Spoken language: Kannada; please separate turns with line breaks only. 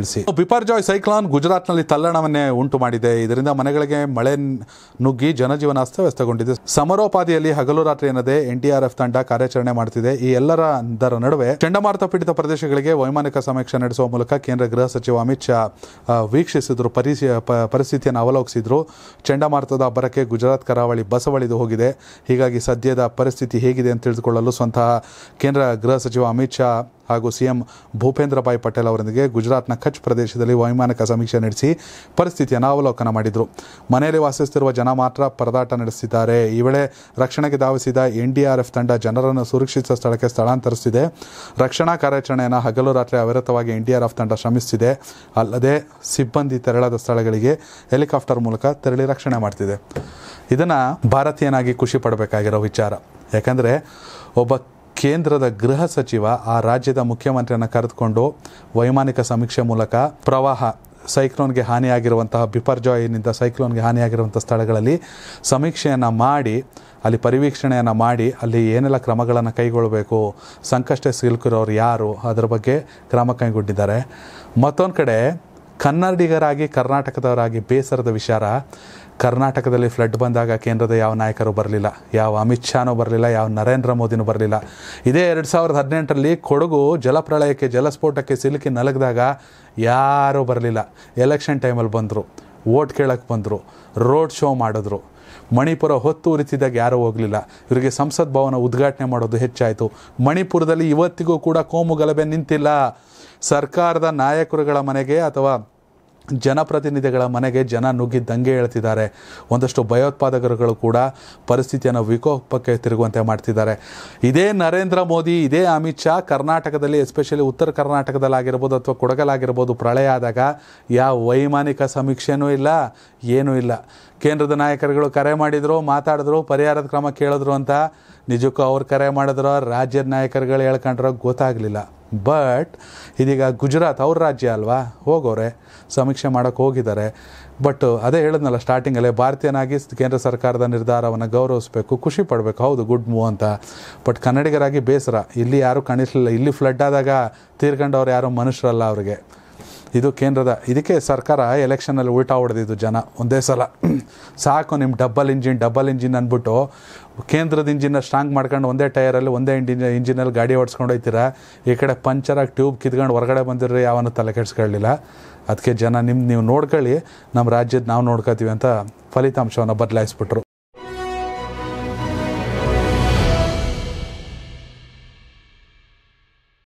ತಿಳಿಸಿ ಬಿಪರ್ಜಾಯ್ ಸೈಕ್ಲಾನ್ ಗುಜರಾತ್ನಲ್ಲಿ ತಲ್ಲಣವನ್ನೇ ಉಂಟು ಮಾಡಿದೆ ಇದರಿಂದ ಮನೆಗಳಿಗೆ ಮಳೆ ನುಗ್ಗಿ ಜನಜೀವನ ಅಸ್ತವ್ಯಸ್ತಗೊಂಡಿದೆ ಸಮರೋಪಾದಿಯಲ್ಲಿ ಹಗಲು ರಾತ್ರಿ ಎನ್ನದೇ ಎನ್ಡಿಆರ್ಎಫ್ ತಂಡ ಕಾರ್ಯಾಚರಣೆ ಮಾಡುತ್ತಿದೆ ಈ ಎಲ್ಲರ ದರ ನಡುವೆ ಚಂಡಮಾರುತ ಪೀಡಿತ ಪ್ರದೇಶಗಳಿಗೆ ವೈಮಾನಿಕ ಸಮೀಕ್ಷೆ ನಡೆಸುವ ಮೂಲಕ ಕೇಂದ್ರ ಗೃಹ ಸಚಿವ ಅಮಿತ್ ಶಾ ವೀಕ್ಷಿಸಿದ್ರು ಪರಿಸ್ಥಿತಿಯನ್ನು ಅವಲೋಕಿಸಿದ್ರು ಚಂಡಮಾರುತದ ಅಬ್ಬರಕ್ಕೆ ಗುಜರಾತ್ ಕರಾವಳಿ ಬಸವಳಿದು ಹೋಗಿದೆ ಹೀಗಾಗಿ ಸದ್ಯದ ಪರಿಸ್ಥಿತಿ ಹೇಗಿದೆ ಅಂತ ತಿಳಿದುಕೊಳ್ಳಲು ಸ್ವತಃ ಕೇಂದ್ರ ಗೃಹ ಸಚಿವ ಅಮಿತ್ ಶಾ ಹಾಗೂ ಸಿಎಂ ಭೂಪೇಂದ್ರಭಾಯ್ ಪಟೇಲ್ ಅವರೊಂದಿಗೆ ಗುಜರಾತ್ನ ಕಚ್ ಪ್ರದೇಶದಲ್ಲಿ ವೈಮಾನಿಕ ಸಮೀಕ್ಷೆ ನಡೆಸಿ ಪರಿಸ್ಥಿತಿಯನ್ನು ಅವಲೋಕನ ಮಾಡಿದರು ಮನೆಯಲ್ಲಿ ವಾಸಿಸುತ್ತಿರುವ ಜನ ಮಾತ್ರ ಪರದಾಟ ನಡೆಸಿದ್ದಾರೆ ಈ ವೇಳೆ ರಕ್ಷಣೆಗೆ ಧಾವಿಸಿದ ಎಫ್ ತಂಡ ಜನರನ್ನು ಸುರಕ್ಷಿತ ಸ್ಥಳಕ್ಕೆ ಸ್ಥಳಾಂತರಿಸಿದೆ ರಕ್ಷಣಾ ಕಾರ್ಯಾಚರಣೆಯನ್ನು ಹಗಲು ರಾತ್ರಿ ಅವಿರತವಾಗಿ ಎನ್ಡಿಆರ್ಎಫ್ ತಂಡ ಶ್ರಮಿಸುತ್ತಿದೆ ಅಲ್ಲದೆ ಸಿಬ್ಬಂದಿ ತೆರಳದ ಸ್ಥಳಗಳಿಗೆ ಹೆಲಿಕಾಪ್ಟರ್ ಮೂಲಕ ತೆರಳಿ ರಕ್ಷಣೆ ಮಾಡ್ತಿದೆ ಇದನ್ನು ಭಾರತೀಯನಾಗಿ ಖುಷಿ ಪಡಬೇಕಾಗಿರೋ ವಿಚಾರ ಯಾಕಂದರೆ ಒಬ್ಬ ಕೇಂದ್ರದ ಗೃಹ ಸಚಿವ ಆ ರಾಜ್ಯದ ಮುಖ್ಯಮಂತ್ರಿಯನ್ನು ಕರೆದುಕೊಂಡು ವೈಮಾನಿಕ ಸಮೀಕ್ಷೆ ಮೂಲಕ ಪ್ರವಾಹ ಸೈಕ್ಲೋನ್ಗೆ ಹಾನಿಯಾಗಿರುವಂತಹ ಬಿಪರ್ಜಾಯಿನಿಂದ ಸೈಕ್ಲೋನ್ಗೆ ಹಾನಿಯಾಗಿರುವಂಥ ಸ್ಥಳಗಳಲ್ಲಿ ಸಮೀಕ್ಷೆಯನ್ನು ಮಾಡಿ ಅಲ್ಲಿ ಪರಿವೀಕ್ಷಣೆಯನ್ನು ಮಾಡಿ ಅಲ್ಲಿ ಏನೆಲ್ಲ ಕ್ರಮಗಳನ್ನು ಕೈಗೊಳ್ಳಬೇಕು ಸಂಕಷ್ಟ ಸಿಲುಕಿರೋರು ಯಾರು ಅದರ ಬಗ್ಗೆ ಕ್ರಮ ಕೈಗೊಂಡಿದ್ದಾರೆ ಮತ್ತೊಂದು ಕಡೆ ಕನ್ನಡಿಗರಾಗಿ ಕರ್ನಾಟಕದವರಾಗಿ ಬೇಸರದ ವಿಚಾರ ಕರ್ನಾಟಕದಲ್ಲಿ ಫ್ಲಡ್ ಬಂದಾಗ ಕೇಂದ್ರದ ಯಾವ ನಾಯಕರು ಬರಲಿಲ್ಲ ಯಾವ ಅಮಿತ್ ಶಾನೂ ಬರಲಿಲ್ಲ ಯಾವ ನರೇಂದ್ರ ಮೋದಿನೂ ಬರಲಿಲ್ಲ ಇದೇ ಎರಡು ಸಾವಿರದ ಹದಿನೆಂಟರಲ್ಲಿ ಕೊಡಗು ಜಲಪ್ರಳಯಕ್ಕೆ ಜಲಸ್ಫೋಟಕ್ಕೆ ಸಿಲುಕಿ ನಲಗಿದಾಗ ಯಾರೂ ಬರಲಿಲ್ಲ ಎಲೆಕ್ಷನ್ ಟೈಮಲ್ಲಿ ಬಂದರು ಓಟ್ ಕೇಳಕ್ಕೆ ಬಂದರು ರೋಡ್ ಶೋ ಮಾಡಿದ್ರು ಮಣಿಪುರ ಹೊತ್ತು ಉರಿತಿದ್ದಾಗ ಯಾರೂ ಹೋಗಲಿಲ್ಲ ಇವರಿಗೆ ಸಂಸತ್ ಭವನ ಉದ್ಘಾಟನೆ ಮಾಡೋದು ಹೆಚ್ಚಾಯಿತು ಮಣಿಪುರದಲ್ಲಿ ಇವತ್ತಿಗೂ ಕೂಡ ಕೋಮು ಗಲಭೆ ನಿಂತಿಲ್ಲ ಸರ್ಕಾರದ ನಾಯಕರುಗಳ ಮನೆಗೆ ಅಥವಾ ಜನಪ್ರತಿನಿಧಿಗಳ ಮನೆಗೆ ಜನ ನುಗ್ಗಿ ದಂಗೆ ಹೇಳ್ತಿದ್ದಾರೆ ಒಂದಷ್ಟು ಭಯೋತ್ಪಾದಕರುಗಳು ಕೂಡ ಪರಿಸ್ಥಿತಿಯನ್ನು ವಿಕೋಪಕ್ಕೆ ತಿರುಗುವಂತೆ ಮಾಡ್ತಿದ್ದಾರೆ ಇದೇ ನರೇಂದ್ರ ಮೋದಿ ಇದೇ ಅಮಿತ್ ಶಾ ಕರ್ನಾಟಕದಲ್ಲಿ ಎಸ್ಪೆಷಲಿ ಉತ್ತರ ಕರ್ನಾಟಕದಲ್ಲಿ ಆಗಿರ್ಬೋದು ಅಥವಾ ಕೊಡಗಲಾಗಿರ್ಬೋದು ಪ್ರಳಯ ಆದಾಗ ಯಾವ ವೈಮಾನಿಕ ಸಮೀಕ್ಷೆನೂ ಇಲ್ಲ ಏನೂ ಇಲ್ಲ ಕೇಂದ್ರದ ನಾಯಕರುಗಳು ಕರೆ ಮಾಡಿದರು ಮಾತಾಡಿದ್ರು ಪರಿಹಾರದ ಕ್ರಮ ಕೇಳಿದ್ರು ಅಂತ ನಿಜಕ್ಕೂ ಅವ್ರು ಕರೆ ಮಾಡಿದ್ರು ರಾಜ್ಯದ ನಾಯಕರುಗಳು ಹೇಳ್ಕೊಂಡ್ರೋ ಗೊತ್ತಾಗಲಿಲ್ಲ ಬಟ್ ಇದೀಗ ಗುಜರಾತ್ ಅವ್ರ ರಾಜ್ಯ ಅಲ್ವಾ ಹೋಗೋರೆ ಸಮೀಕ್ಷೆ ಮಾಡೋಕ್ಕೆ ಹೋಗಿದ್ದಾರೆ ಬಟ್ ಅದೇ ಹೇಳಿದ್ನಲ್ಲ ಸ್ಟಾರ್ಟಿಂಗಲ್ಲೇ ಭಾರತೀಯನಾಗಿ ಕೇಂದ್ರ ಸರ್ಕಾರದ ನಿರ್ಧಾರವನ್ನು ಗೌರವಿಸಬೇಕು ಖುಷಿ ಪಡಬೇಕು ಹೌದು ಗುಡ್ ಮೂವ್ ಅಂತ ಬಟ್ ಕನ್ನಡಿಗರಾಗಿ ಬೇಸರ ಇಲ್ಲಿ ಯಾರೂ ಕಾಣಿಸಲಿಲ್ಲ ಇಲ್ಲಿ ಫ್ಲಡ್ ಆದಾಗ ತೀರ್ಕೊಂಡವ್ರು ಯಾರೂ ಮನುಷ್ಯರಲ್ಲ ಅವರಿಗೆ ಇದು ಕೇಂದ್ರದ ಇದಕ್ಕೆ ಸರ್ಕಾರ ಎಲೆಕ್ಷನಲ್ಲಿ ಊಟ ಹೊಡೆದಿದ್ದು ಜನ ಒಂದೇ ಸಲ ಸಾಕು ನಿಮ್ಮ ಡಬ್ಬಲ್ ಇಂಜಿನ್ ಡಬಲ್ ಇಂಜಿನ್ ಅಂದ್ಬಿಟ್ಟು ಕೇಂದ್ರದ ಇಂಜಿನ ಸ್ಟ್ರಾಂಗ್ ಮಾಡ್ಕೊಂಡು ಒಂದೇ ಟೈರಲ್ಲಿ ಒಂದೇ ಇಂಜಿನ್ ಇಂಜಿನಲ್ಲಿ ಗಾಡಿ ಓಡಿಸ್ಕೊಂಡು ಹೋಯ್ತೀರ ಈ ಕಡೆ ಪಂಚರಾಗಿ ಟ್ಯೂಬ್ ಕಿತ್ಕೊಂಡು ಹೊರಗಡೆ ಬಂದಿರ್ರಿ ಯಾವನ್ನೂ ತಲೆ ಕೆಡಿಸ್ಕೊಳ್ಳಿಲ್ಲ ಅದಕ್ಕೆ ಜನ ನಿಮ್ಮ ನೀವು ನೋಡ್ಕೊಳ್ಳಿ ನಮ್ಮ ರಾಜ್ಯದ ನಾವು ನೋಡ್ಕೊಳ್ತೀವಿ ಅಂತ ಫಲಿತಾಂಶವನ್ನು ಬದಲಾಯಿಸ್ಬಿಟ್ರು